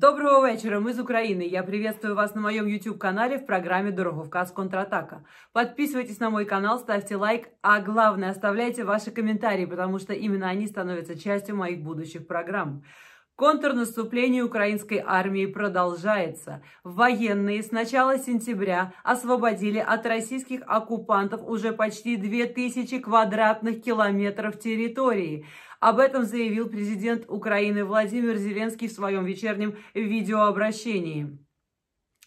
Доброго вечера, мы из Украины. Я приветствую вас на моем YouTube-канале в программе «Дороговказ Контратака». Подписывайтесь на мой канал, ставьте лайк, а главное, оставляйте ваши комментарии, потому что именно они становятся частью моих будущих программ. Контрнаступление украинской армии продолжается. Военные с начала сентября освободили от российских оккупантов уже почти 2000 квадратных километров территории. Об этом заявил президент Украины Владимир Зеленский в своем вечернем видеообращении.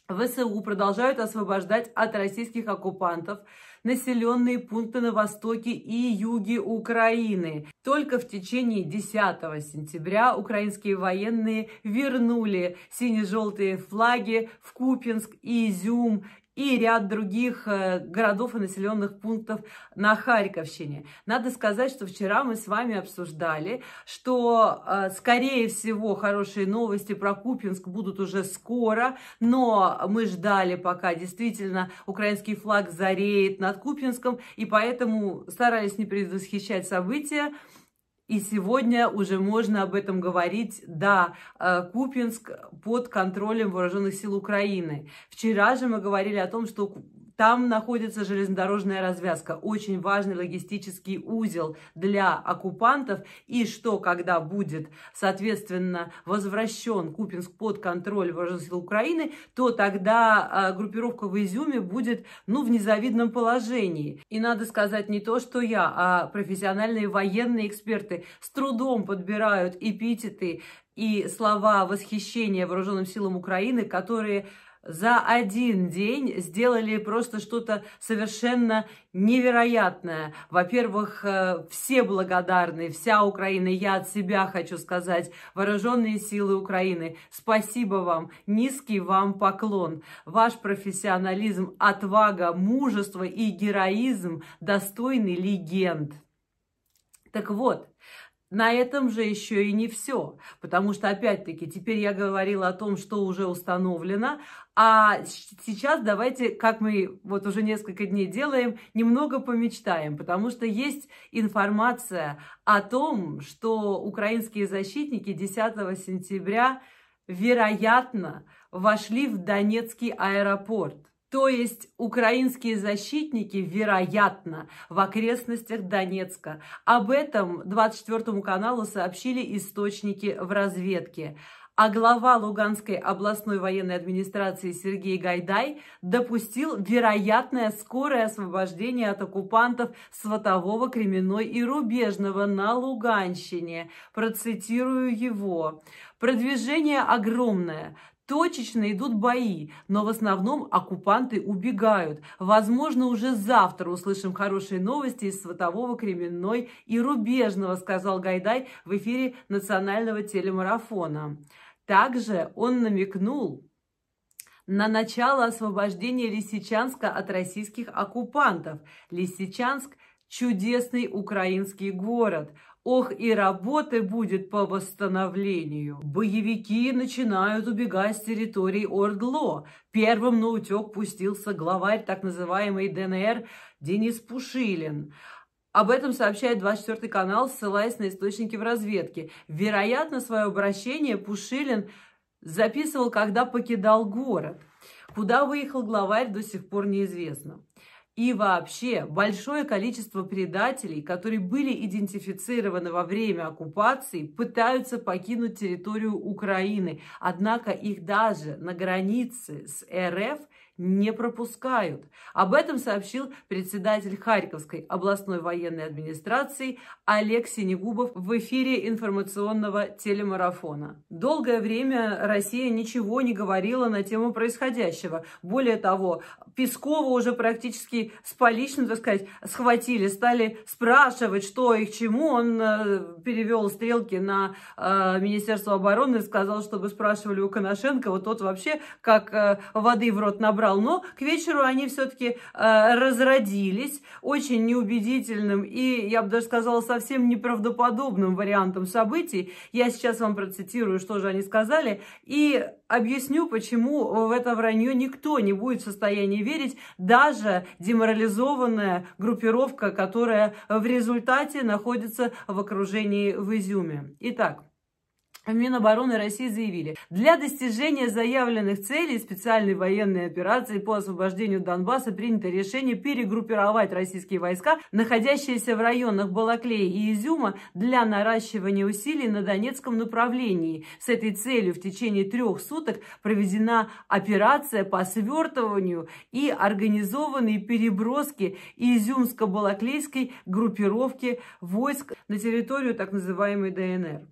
ВСУ продолжают освобождать от российских оккупантов населенные пункты на востоке и юге Украины. Только в течение 10 сентября украинские военные вернули сине-желтые флаги в Купинск, Изюм, и ряд других э, городов и населенных пунктов на Харьковщине. Надо сказать, что вчера мы с вами обсуждали, что, э, скорее всего, хорошие новости про Купинск будут уже скоро, но мы ждали, пока действительно украинский флаг зареет над Купинском, и поэтому старались не предвосхищать события. И сегодня уже можно об этом говорить. Да, э, Купинск под контролем вооруженных сил Украины. Вчера же мы говорили о том, что там находится железнодорожная развязка, очень важный логистический узел для оккупантов. И что, когда будет, соответственно, возвращен Купинск под контроль вооруженных сил Украины, то тогда а, группировка в Изюме будет, ну, в незавидном положении. И надо сказать не то, что я, а профессиональные военные эксперты с трудом подбирают эпитеты и слова восхищения вооруженным силам Украины, которые за один день сделали просто что-то совершенно невероятное. Во-первых, э, все благодарны, вся Украина, я от себя хочу сказать, вооруженные силы Украины, спасибо вам, низкий вам поклон. Ваш профессионализм, отвага, мужество и героизм достойны легенд. Так вот, на этом же еще и не все, потому что, опять-таки, теперь я говорила о том, что уже установлено, а сейчас давайте, как мы вот уже несколько дней делаем, немного помечтаем, потому что есть информация о том, что украинские защитники 10 сентября, вероятно, вошли в Донецкий аэропорт. То есть украинские защитники, вероятно, в окрестностях Донецка. Об этом 24 каналу сообщили источники в разведке а глава Луганской областной военной администрации Сергей Гайдай допустил вероятное скорое освобождение от оккупантов Сватового, Кременной и Рубежного на Луганщине. Процитирую его. Продвижение огромное. Точечно идут бои, но в основном оккупанты убегают. Возможно, уже завтра услышим хорошие новости из Сватового, Кременной и Рубежного, сказал Гайдай в эфире национального телемарафона. Также он намекнул, на начало освобождения Лисичанска от российских оккупантов. Лисичанск – чудесный украинский город. Ох, и работы будет по восстановлению. Боевики начинают убегать с территории Ордло. Первым на утек пустился главарь так называемой ДНР Денис Пушилин. Об этом сообщает 24 канал, ссылаясь на источники в разведке. Вероятно, свое обращение Пушилин записывал, когда покидал город. Куда выехал главарь, до сих пор неизвестно. И вообще большое количество предателей, которые были идентифицированы во время оккупации, пытаются покинуть территорию Украины. Однако их даже на границе с РФ – не пропускают. Об этом сообщил председатель Харьковской областной военной администрации Олег Синегубов в эфире информационного телемарафона. Долгое время Россия ничего не говорила на тему происходящего. Более того, Пескова уже практически с поличным, так сказать, схватили, стали спрашивать, что и к чему. Он э, перевел стрелки на э, Министерство обороны и сказал, чтобы спрашивали у Коношенко. Вот тот вообще как э, воды в рот набрал собрал. Но к вечеру они все-таки э, разродились очень неубедительным и, я бы даже сказала, совсем неправдоподобным вариантом событий. Я сейчас вам процитирую, что же они сказали, и объясню, почему в это вранье никто не будет в состоянии верить, даже деморализованная группировка, которая в результате находится в окружении в Изюме. Итак, в Минобороны России заявили, для достижения заявленных целей специальной военной операции по освобождению Донбасса принято решение перегруппировать российские войска, находящиеся в районах Балаклея и Изюма, для наращивания усилий на Донецком направлении. С этой целью в течение трех суток проведена операция по свертыванию и организованной переброске изюмско-балаклейской группировки войск на территорию так называемой ДНР.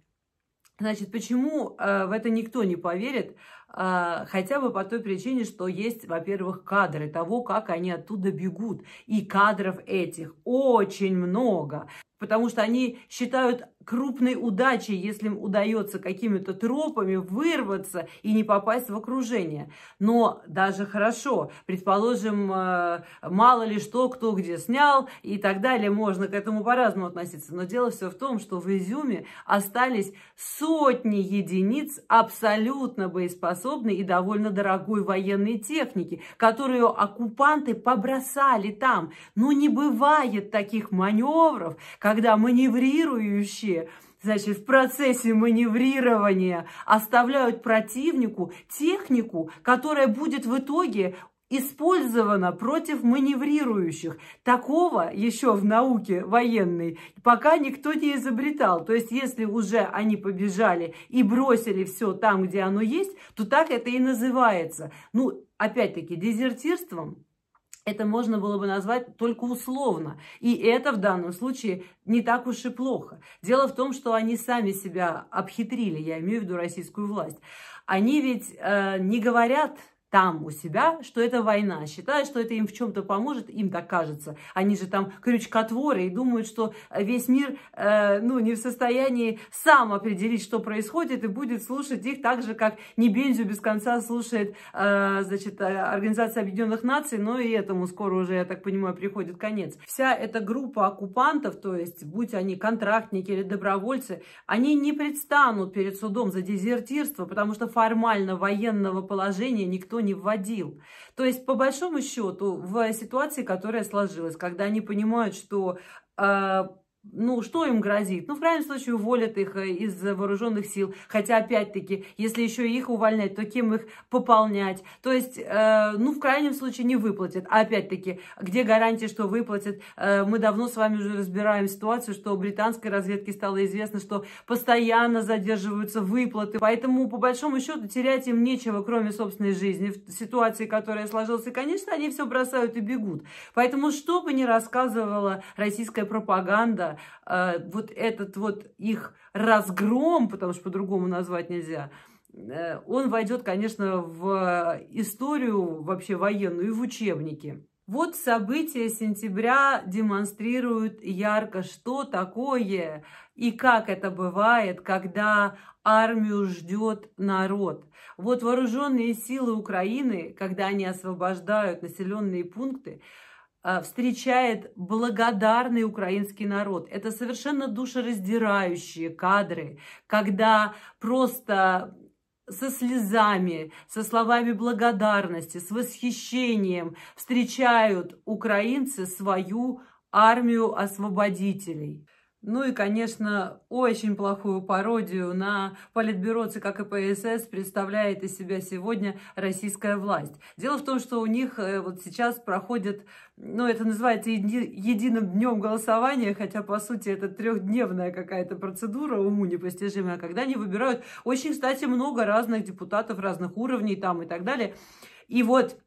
Значит, почему э, в это никто не поверит? А, хотя бы по той причине, что есть, во-первых, кадры того, как они оттуда бегут. И кадров этих очень много потому что они считают крупной удачей, если им удается какими-то тропами вырваться и не попасть в окружение. Но даже хорошо, предположим, э, мало ли что, кто где снял и так далее, можно к этому по-разному относиться. Но дело все в том, что в Изюме остались сотни единиц абсолютно боеспособной и довольно дорогой военной техники, которую оккупанты побросали там. Но не бывает таких маневров, как когда маневрирующие значит, в процессе маневрирования оставляют противнику технику, которая будет в итоге использована против маневрирующих. Такого еще в науке военной пока никто не изобретал. То есть, если уже они побежали и бросили все там, где оно есть, то так это и называется. Ну, опять-таки, дезертирством это можно было бы назвать только условно. И это в данном случае не так уж и плохо. Дело в том, что они сами себя обхитрили, я имею в виду российскую власть. Они ведь э, не говорят там у себя, что это война, считают, что это им в чем-то поможет, им так кажется. Они же там крючкотворы и думают, что весь мир э, ну, не в состоянии сам определить, что происходит, и будет слушать их так же, как не бензю без конца слушает э, значит, э, Организация Объединенных Наций, но и этому скоро уже, я так понимаю, приходит конец. Вся эта группа оккупантов, то есть, будь они контрактники или добровольцы, они не предстанут перед судом за дезертирство, потому что формально военного положения никто не вводил. То есть, по большому счету, в ситуации, которая сложилась, когда они понимают, что а, ну, что им грозит? Ну, в крайнем случае, уволят их э, из вооруженных сил. Хотя, опять-таки, если еще их увольнять, то кем их пополнять? То есть, э, ну, в крайнем случае, не выплатят. А, опять-таки, где гарантия, что выплатят? Э, мы давно с вами уже разбираем ситуацию, что британской разведке стало известно, что постоянно задерживаются выплаты. Поэтому, по большому счету, терять им нечего, кроме собственной жизни. В ситуации, которая сложилась, и, конечно, они все бросают и бегут. Поэтому, что бы ни рассказывала российская пропаганда, года э, вот этот вот их разгром, потому что по-другому назвать нельзя, э, он войдет, конечно, в историю вообще военную и в учебники. Вот события сентября демонстрируют ярко, что такое и как это бывает, когда армию ждет народ. Вот вооруженные силы Украины, когда они освобождают населенные пункты, а, встречает благодарный украинский народ. Это совершенно душераздирающие кадры, когда просто со слезами, со словами благодарности, с восхищением встречают украинцы свою армию освободителей. Ну и, конечно, очень плохую пародию на политбюро ЦК КПСС представляет из себя сегодня российская власть. Дело в том, что у них э, вот сейчас проходит, ну это называется еди, единым днем голосования, хотя по сути это трехдневная какая-то процедура, уму непостижимая, когда они выбирают очень, кстати, много разных депутатов разных уровней там и так далее. И вот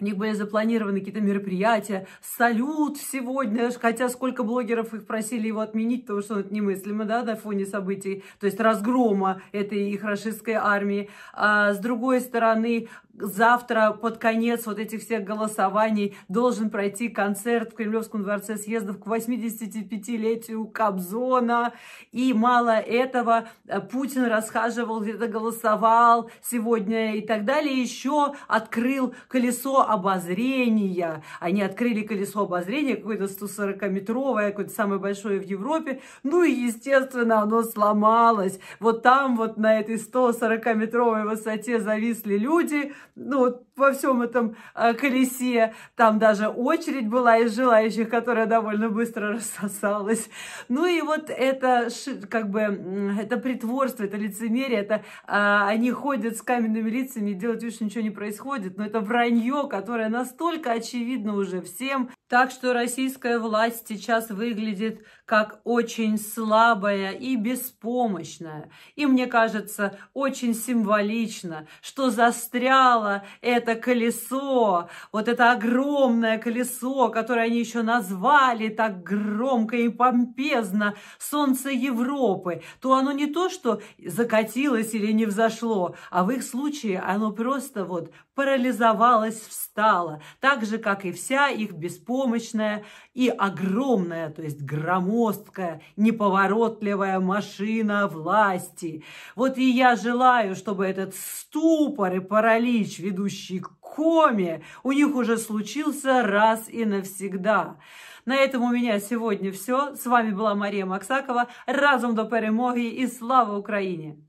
у них были запланированы какие-то мероприятия, салют сегодня, хотя сколько блогеров их просили его отменить, потому что это немыслимо, да, на фоне событий, то есть разгрома этой их рашистской армии. А с другой стороны, завтра под конец вот этих всех голосований должен пройти концерт в Кремлевском дворце съездов к 85-летию Кобзона. И мало этого, Путин расхаживал, где-то голосовал сегодня и так далее. Еще открыл колесо обозрения. Они открыли колесо обозрения, какое-то 140-метровое, какое-то самое большое в Европе. Ну и, естественно, оно сломалось. Вот там вот на этой 140-метровой высоте зависли люди, ну, во всем этом э, колесе. Там даже очередь была из желающих, которая довольно быстро рассосалась. Ну и вот это как бы это притворство, это лицемерие, это а, они ходят с каменными лицами и делают вид, ничего не происходит, но это вранье, которая настолько очевидна уже всем, так что российская власть сейчас выглядит как очень слабая и беспомощная. И мне кажется, очень символично, что застряло это колесо, вот это огромное колесо, которое они еще назвали так громко и помпезно «Солнце Европы», то оно не то, что закатилось или не взошло, а в их случае оно просто вот парализовалось, встало, так же, как и вся их беспомощность беспомощная и огромная, то есть громоздкая, неповоротливая машина власти. Вот и я желаю, чтобы этот ступор и паралич, ведущий к коме, у них уже случился раз и навсегда. На этом у меня сегодня все. С вами была Мария Максакова. Разум до перемоги и слава Украине.